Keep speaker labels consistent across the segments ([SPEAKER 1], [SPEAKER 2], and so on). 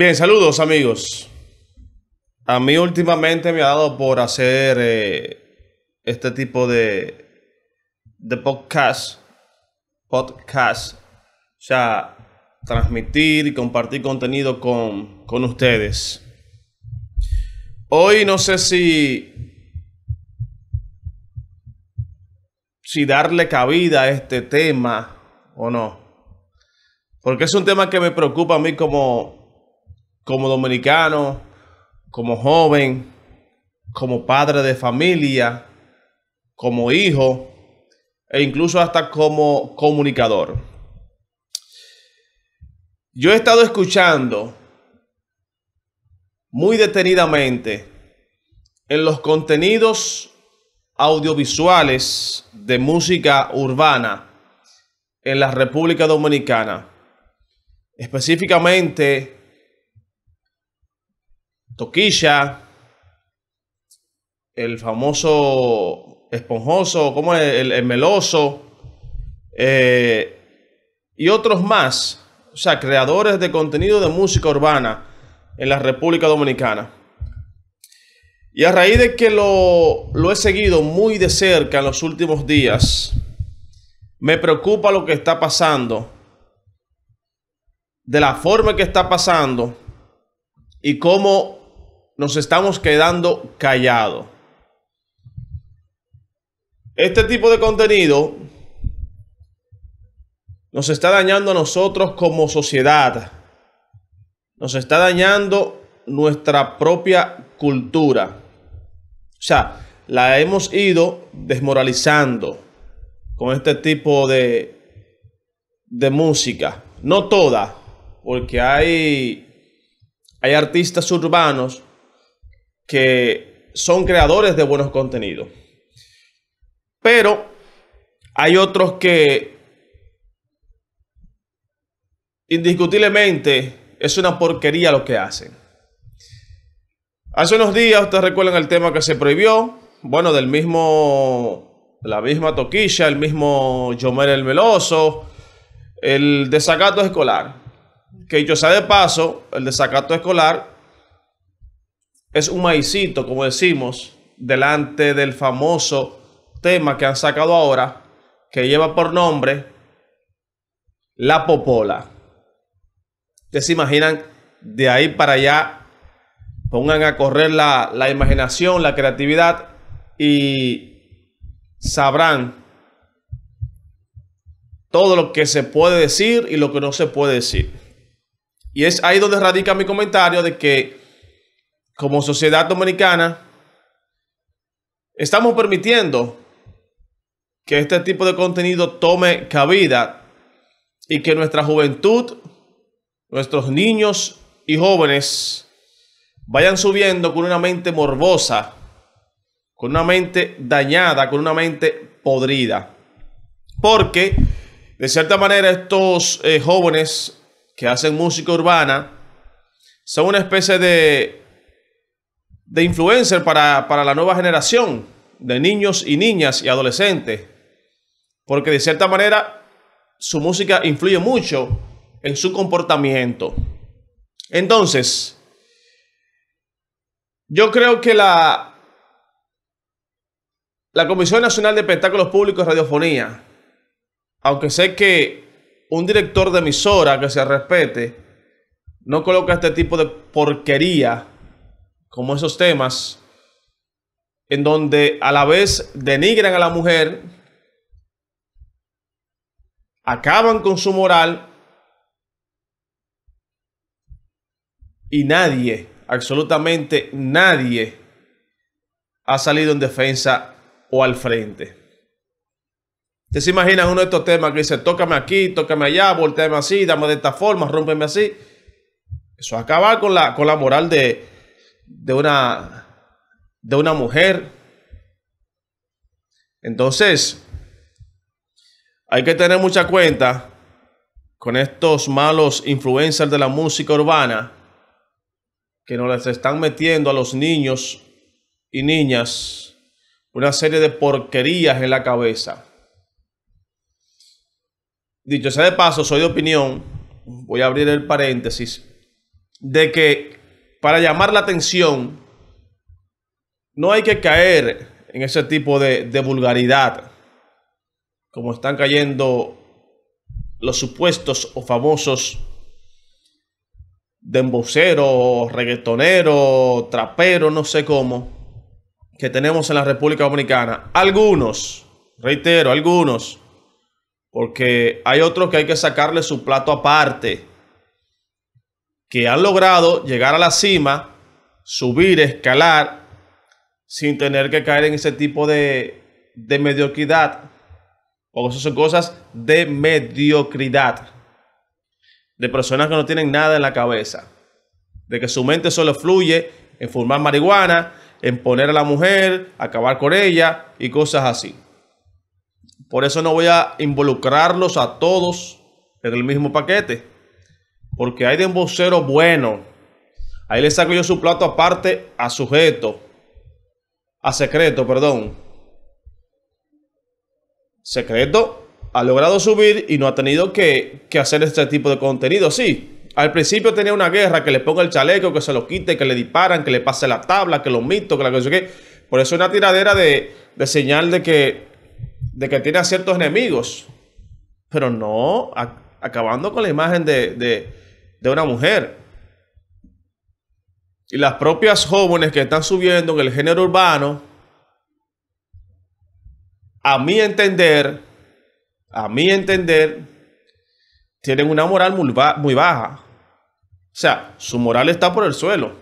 [SPEAKER 1] Bien, saludos amigos. A mí últimamente me ha dado por hacer eh, este tipo de, de podcast. Podcast. O sea, transmitir y compartir contenido con, con ustedes. Hoy no sé si, si darle cabida a este tema o no. Porque es un tema que me preocupa a mí como, como dominicano, como joven, como padre de familia, como hijo e incluso hasta como comunicador. Yo he estado escuchando muy detenidamente en los contenidos audiovisuales de música urbana en la República Dominicana, específicamente toquilla, el famoso esponjoso, como El, meloso, eh, y otros más, o sea, creadores de contenido de música urbana en la República Dominicana. Y a raíz de que lo, lo he seguido muy de cerca en los últimos días, me preocupa lo que está pasando, de la forma que está pasando y cómo nos estamos quedando callados. Este tipo de contenido nos está dañando a nosotros como sociedad. Nos está dañando nuestra propia cultura. O sea, la hemos ido desmoralizando con este tipo de, de música. No toda, porque hay, hay artistas urbanos que son creadores de buenos contenidos. Pero hay otros que indiscutiblemente es una porquería lo que hacen. Hace unos días, ustedes recuerdan el tema que se prohibió, bueno, del mismo, la misma toquilla, el mismo Yomel el Meloso. el desacato escolar. Que yo sea de paso, el desacato escolar es un maicito, como decimos, delante del famoso tema que han sacado ahora, que lleva por nombre La Popola. Ustedes se imaginan de ahí para allá, pongan a correr la, la imaginación, la creatividad y sabrán todo lo que se puede decir y lo que no se puede decir. Y es ahí donde radica mi comentario de que como sociedad dominicana, estamos permitiendo que este tipo de contenido tome cabida y que nuestra juventud, nuestros niños y jóvenes vayan subiendo con una mente morbosa, con una mente dañada, con una mente podrida. Porque, de cierta manera, estos eh, jóvenes que hacen música urbana son una especie de de influencer para, la nueva generación de niños y niñas y adolescentes. Porque de cierta manera su música influye mucho en su comportamiento. Entonces, yo creo que la, la Comisión Nacional de Espectáculos Públicos y Radiofonía, aunque sé que un director de emisora que se respete, no coloca este tipo de porquería como esos temas en donde a la vez denigran a la mujer, acaban con su moral y nadie, absolutamente nadie, ha salido en defensa o al frente. Ustedes se imaginan uno de estos temas que dice, tócame aquí, tócame allá, volteame así, dame de esta forma, rómpeme así. Eso acaba con la, con la moral de, de una, de una mujer. Entonces, hay que tener mucha cuenta con estos malos influencers de la música urbana que nos están metiendo a los niños y niñas una serie de porquerías en la cabeza. Dicho sea de paso, soy de opinión, voy a abrir el paréntesis, de que para llamar la atención, no hay que caer en ese tipo de, vulgaridad, como están cayendo los supuestos o famosos dembocero, reggaetonero, trapero, no sé cómo, que tenemos en la República Dominicana. Algunos, reitero, algunos, porque hay otros que hay que sacarle su plato aparte que han logrado llegar a la cima, subir, escalar, sin tener que caer en ese tipo de, mediocridad. O esas son cosas de mediocridad. De personas que no tienen nada en la cabeza. De que su mente solo fluye en fumar marihuana, en poner a la mujer, acabar con ella y cosas así. Por eso no voy a involucrarlos a todos en el mismo paquete porque hay de un vocero bueno. Ahí le saco yo su plato aparte a sujeto. A secreto, perdón. Secreto ha logrado subir y no ha tenido que, hacer este tipo de contenido. Sí, al principio tenía una guerra, que le ponga el chaleco, que se lo quite, que le disparan, que le pase la tabla, que lo mito, que la cosa que... Por eso es una tiradera de, señal de que, de que tiene a ciertos enemigos. Pero no, acabando con la imagen de de una mujer. Y las propias jóvenes que están subiendo en el género urbano, a mi entender, a mi entender, tienen una moral muy, baja. O sea, su moral está por el suelo.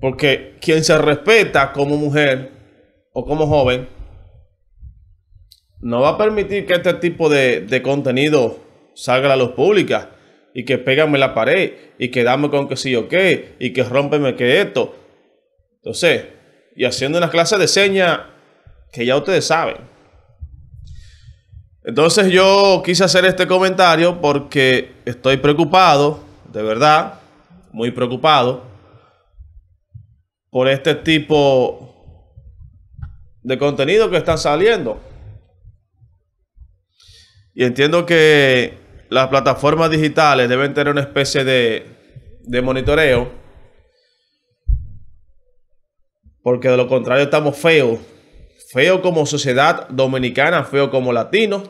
[SPEAKER 1] Porque quien se respeta como mujer o como joven, no va a permitir que este tipo de, de contenido salga a los públicos y que pégame la pared y que dame con que sí o qué y que rompeme que esto. Entonces, y haciendo una clase de señas que ya ustedes saben. Entonces yo quise hacer este comentario porque estoy preocupado, de verdad, muy preocupado por este tipo de contenido que están saliendo. Y entiendo que las plataformas digitales deben tener una especie de, monitoreo, porque de lo contrario estamos feos, feo como sociedad dominicana, feos como latino,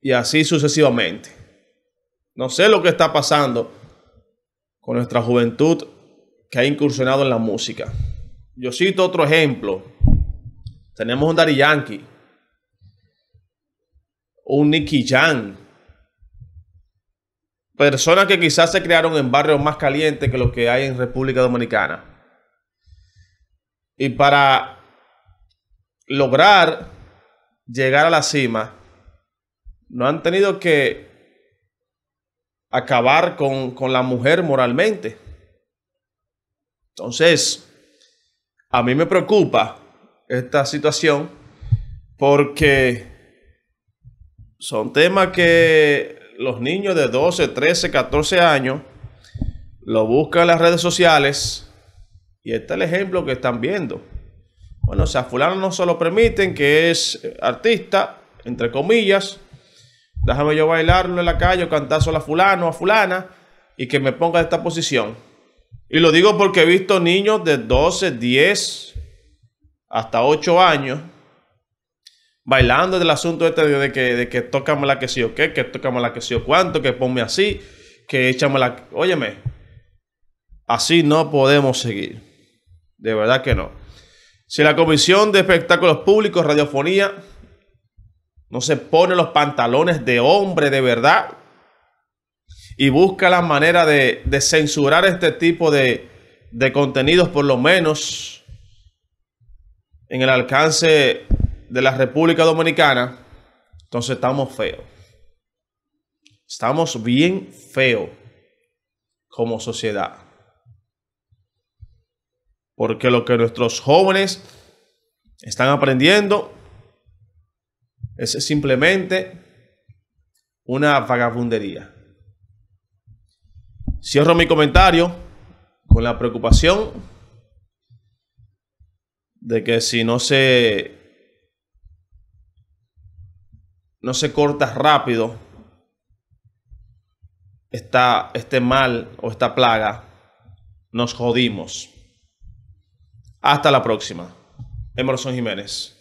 [SPEAKER 1] y así sucesivamente. No sé lo que está pasando con nuestra juventud que ha incursionado en la música. Yo cito otro ejemplo. Tenemos un Dari Yankee un Nicky Jan. Personas que quizás se crearon en barrios más calientes que los que hay en República Dominicana. Y para lograr llegar a la cima, no han tenido que acabar con, la mujer moralmente. Entonces, a mí me preocupa esta situación porque son temas que los niños de 12, 13, 14 años lo buscan en las redes sociales y este es el ejemplo que están viendo. Bueno, o sea, fulano no se lo permiten, que es eh, artista, entre comillas, déjame yo bailarlo en la calle o cantar solo a fulano, a fulana, y que me ponga esta posición. Y lo digo porque he visto niños de 12, 10, hasta 8 años bailando del asunto este de, que, de que tocamos la que sí o qué, que tocamos la que sí o cuánto, que ponme así, que echamos la... Óyeme, así no podemos seguir. De verdad que no. Si la Comisión de Espectáculos Públicos, Radiofonía, no se pone los pantalones de hombre de verdad y busca la manera de, censurar este tipo de contenidos, por lo menos en el alcance de la República Dominicana, entonces estamos feos. Estamos bien feos como sociedad. Porque lo que nuestros jóvenes están aprendiendo es simplemente una vagabundería. Cierro mi comentario con la preocupación de que si no se no se corta rápido está este mal o esta plaga, nos jodimos. Hasta la próxima. Emerson Jiménez.